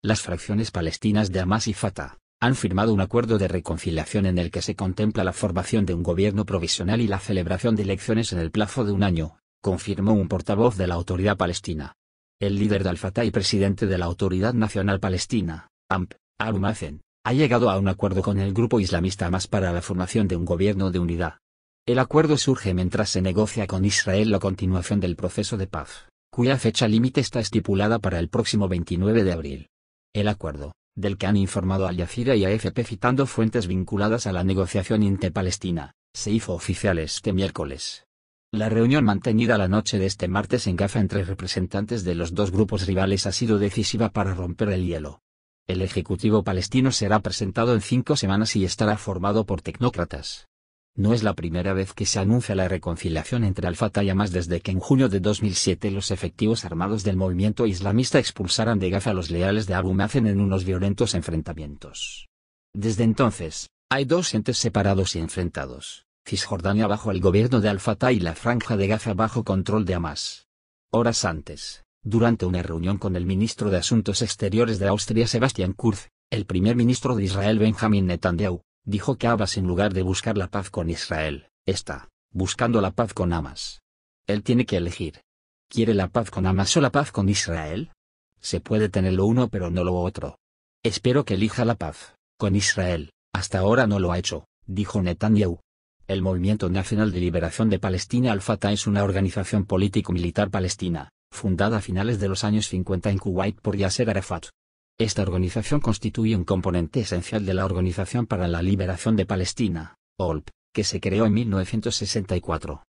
Las fracciones palestinas de Hamas y Fatah han firmado un acuerdo de reconciliación en el que se contempla la formación de un gobierno provisional y la celebración de elecciones en el plazo de un año, confirmó un portavoz de la autoridad palestina. El líder de Al-Fatah y presidente de la Autoridad Nacional Palestina, AMP, ha llegado a un acuerdo con el grupo islamista Hamas para la formación de un gobierno de unidad. El acuerdo surge mientras se negocia con Israel la continuación del proceso de paz, cuya fecha límite está estipulada para el próximo 29 de abril. El acuerdo, del que han informado Al Jazeera y AFP citando fuentes vinculadas a la negociación interpalestina, se hizo oficial este miércoles. La reunión mantenida la noche de este martes en Gaza entre representantes de los dos grupos rivales ha sido decisiva para romper el hielo. El Ejecutivo palestino será presentado en cinco semanas y estará formado por tecnócratas, no es la primera vez que se anuncia la reconciliación entre Al-Fatah y Hamas desde que en junio de 2007 los efectivos armados del movimiento islamista expulsaran de Gaza a los leales de Abu Mazen en unos violentos enfrentamientos. Desde entonces, hay dos entes separados y enfrentados, Cisjordania bajo el gobierno de Al-Fatah y la franja de Gaza bajo control de Hamas. Horas antes, durante una reunión con el ministro de Asuntos Exteriores de Austria Sebastian Kurz, el primer ministro de Israel Benjamin Netanyahu, dijo que Abbas en lugar de buscar la paz con Israel, está buscando la paz con Hamas. Él tiene que elegir. ¿Quiere la paz con Hamas o la paz con Israel? Se puede tener lo uno pero no lo otro. Espero que elija la paz, con Israel, hasta ahora no lo ha hecho, dijo Netanyahu. El Movimiento Nacional de Liberación de Palestina Al-Fatah es una organización político-militar palestina, fundada a finales de los años 50 en Kuwait por Yasser Arafat, esta organización constituye un componente esencial de la Organización para la Liberación de Palestina, OLP, que se creó en 1964.